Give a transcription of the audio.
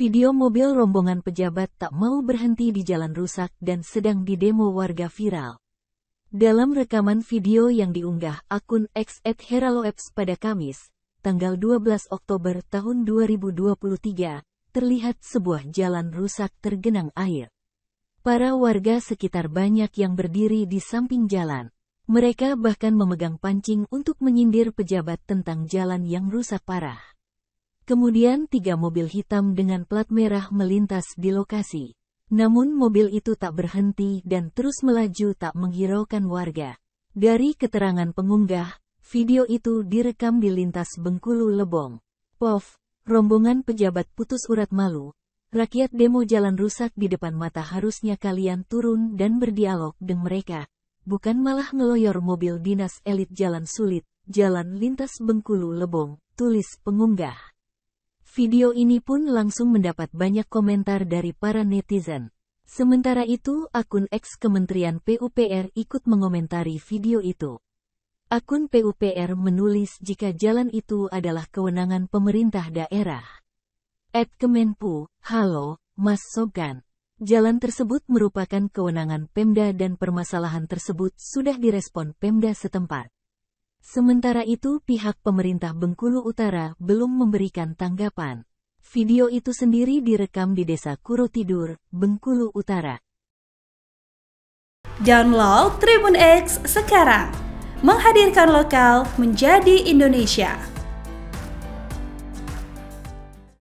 Video mobil rombongan pejabat tak mau berhenti di jalan rusak dan sedang didemo warga viral. Dalam rekaman video yang diunggah akun X at Heraloeps pada Kamis, tanggal 12 Oktober tahun 2023, terlihat sebuah jalan rusak tergenang air. Para warga sekitar banyak yang berdiri di samping jalan. Mereka bahkan memegang pancing untuk menyindir pejabat tentang jalan yang rusak parah. Kemudian tiga mobil hitam dengan plat merah melintas di lokasi. Namun mobil itu tak berhenti dan terus melaju tak menghiraukan warga. Dari keterangan pengunggah, video itu direkam di lintas Bengkulu Lebong. POV, rombongan pejabat putus urat malu, rakyat demo jalan rusak di depan mata harusnya kalian turun dan berdialog dengan mereka. Bukan malah ngeloyor mobil dinas elit jalan sulit, jalan lintas Bengkulu Lebong, tulis pengunggah. Video ini pun langsung mendapat banyak komentar dari para netizen. Sementara itu, akun ex Kementerian PUPR ikut mengomentari video itu. Akun PUPR menulis jika jalan itu adalah kewenangan pemerintah daerah. At Kemenpu, halo, Mas Sogan. Jalan tersebut merupakan kewenangan Pemda dan permasalahan tersebut sudah direspon Pemda setempat. Sementara itu pihak pemerintah Bengkulu Utara belum memberikan tanggapan. Video itu sendiri direkam di desa Kuro Tidur, Bengkulu Utara. Download Tribun X sekarang. Menghadirkan lokal menjadi Indonesia.